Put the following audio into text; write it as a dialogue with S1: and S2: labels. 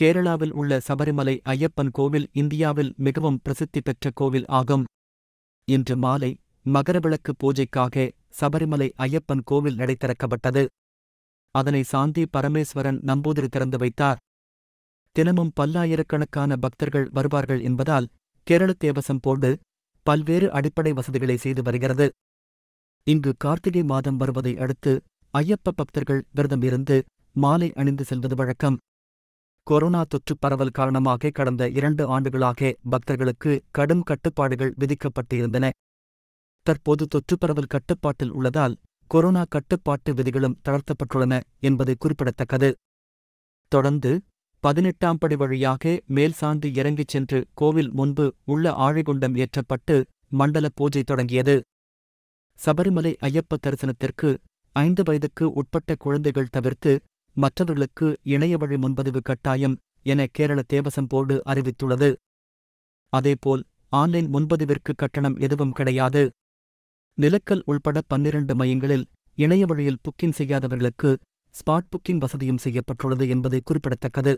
S1: கேரளாவில் உள்ள சபரிமலை ஐயப்பன் கோவில் இந்தியாவில் மிகவும் பிரசித்தி பெற்ற கோவில் ஆகும் இன்று மாலை மகரவிளக்கு பூஜைக்காக சபரிமலை ஐயப்பன் கோவில் நடை திறக்கப்பட்டது அதனை சாந்தி பரமேஸ்வரன் நம்பூதிரி திறந்து வைத்தார் தினமும் பல்லாயிரக்கணக்கான பக்தர்கள் வருவார்கள் என்பதால் கேரள தேவசம் போர்டு பல்வேறு அடிப்படை வசதிகளை செய்து வருகிறது இங்கு கார்த்திகை மாதம் வருவதை அடுத்து ஐயப்ப பக்தர்கள் விரதம் இருந்து மாலை அணிந்து செல்வது வழக்கம் கொரோனா தொற்று பரவல் காரணமாக கடந்த இரண்டு ஆண்டுகளாக பக்தர்களுக்கு கடும் கட்டுப்பாடுகள் விதிக்கப்பட்டிருந்தன தற்போது தொற்று பரவல் கட்டுப்பாட்டில் உள்ளதால் கொரோனா கட்டுப்பாட்டு விதிகளும் தளர்த்தப்பட்டுள்ளன என்பது குறிப்பிடத்தக்கது தொடர்ந்து பதினெட்டாம் படி வழியாக மேல் சார்ந்து இறங்கிச் சென்று கோவில் முன்பு உள்ள ஆழிகுண்டம் ஏற்றப்பட்டு மண்டல பூஜை தொடங்கியது சபரிமலை ஐயப்ப தரிசனத்திற்கு ஐந்து வயதுக்கு உட்பட்ட குழந்தைகள் தவிர்த்து மற்றவர்களுக்கு இணையவழி முன்பதிவு கட்டாயம் என கேரள தேவசம் போர்டு அறிவித்துள்ளது அதேபோல் ஆன்லைன் முன்பதிவிற்கு கட்டணம் எதுவும் கிடையாது நிலக்கல் உள்பட பன்னிரண்டு மையங்களில் இணைய வழியில் புக்கிங் செய்யாதவர்களுக்கு ஸ்பாட் புக்கிங் வசதியும் செய்யப்பட்டுள்ளது என்பது குறிப்பிடத்தக்கது